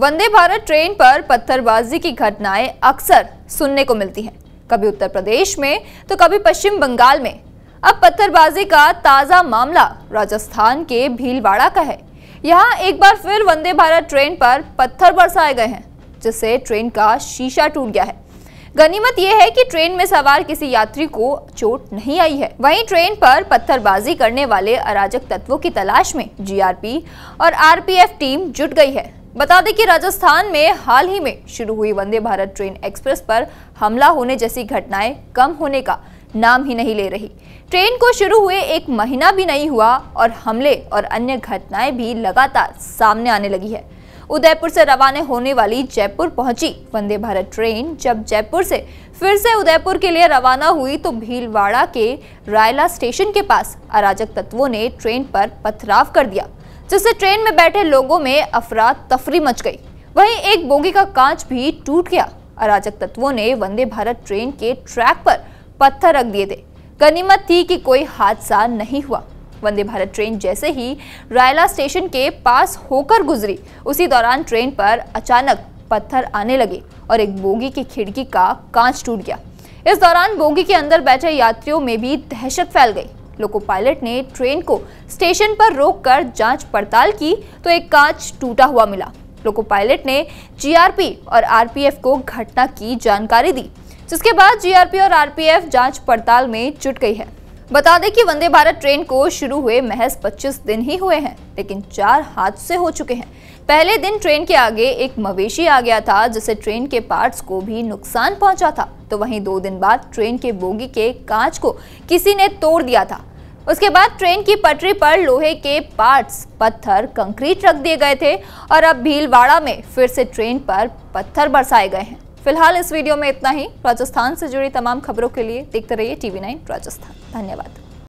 वंदे Bharat train पर पत्थरबाजी की घटनाएं अक्सर सुनने को मिलती हैं कभी उत्तर प्रदेश में तो कभी पश्चिम बंगाल में अब पत्थरबाजी का ताज़ा मामला राजस्थान के भीलवाड़ा का है यहाँ एक बार फिर वंदे भारत ट्रेन पर पत्थर बरसाए गए हैं जिससे ट्रेन का शीशा टूट गया है गनीमत यह है कि ट्रेन में सवार किसी यात्री को चोट नहीं आई है वहीं ट्रेन पर पत्थरबाजी करने वाले अराजक तत्वों की तलाश में जीआरपी और आरपीएफ टीम जुट गई है बता दें कि राजस्थान में हाल ही में शुरू हुई वंदे भारत ट्रेन एक्सप्रेस पर हमला होने जैसी घटनाएं कम होने का नाम ही नहीं ले रही ट्रेन को शुरू हुए एक महीना भी नहीं हुआ और हमले और अन्य घटनाएं भी लगातार सामने आने लगी है उदयपुर से रवाना होने वाली जयपुर पहुंची वंदे भारत ट्रेन जब जयपुर से फिर से उदयपुर के लिए रवाना हुई तो भीलवाड़ा के रायला स्टेशन के पास अराजक तत्वों ने ट्रेन पर पथराव कर दिया जिससे ट्रेन में बैठे लोगों में अफरा तफरी मच गई वहीं एक बोगी का कांच भी टूट गया अराजक तत्वों ने वंदे भारत ट्रेन के ट्रैक पर पत्थर रख दिए थे गनीमत थी कि कोई हादसा नहीं हुआ वंदे भारत ट्रेन जैसे ही रायला स्टेशन के पास होकर गुजरी उसी दौरान ट्रेन पर अचानक पत्थर आने लगे और एक बोगी की खिड़की का कांच टूट गया इस दौरान बोगी के अंदर बैठे यात्रियों में भी दहशत फैल गई लोको पायलट ने ट्रेन को स्टेशन पर रोककर जांच पड़ताल की तो एक कांच टूटा हुआ मिला लोको पायलट ने जीआरपी और आरपीएफ को घटना की जानकारी दी जिसके बाद जीआरपी और आरपीएफ जांच पड़ताल में जुट गई है बता दें कि वंदे भारत ट्रेन को शुरू हुए महज 25 दिन ही हुए हैं लेकिन चार हादसे हो चुके हैं पहले दिन ट्रेन के आगे एक मवेशी आ गया था जिसे ट्रेन के पार्ट्स को भी नुकसान पहुंचा था तो वहीं दो दिन बाद ट्रेन के बोगी के कांच को किसी ने तोड़ दिया था उसके बाद ट्रेन की पटरी पर लोहे के पार्ट्स पत्थर कंक्रीट रख दिए गए थे और अब भीलवाड़ा में फिर से ट्रेन पर पत्थर बरसाए गए हैं फिलहाल इस वीडियो में इतना ही राजस्थान से जुड़ी तमाम खबरों के लिए देखते रहिए टीवी नाइन राजस्थान धन्यवाद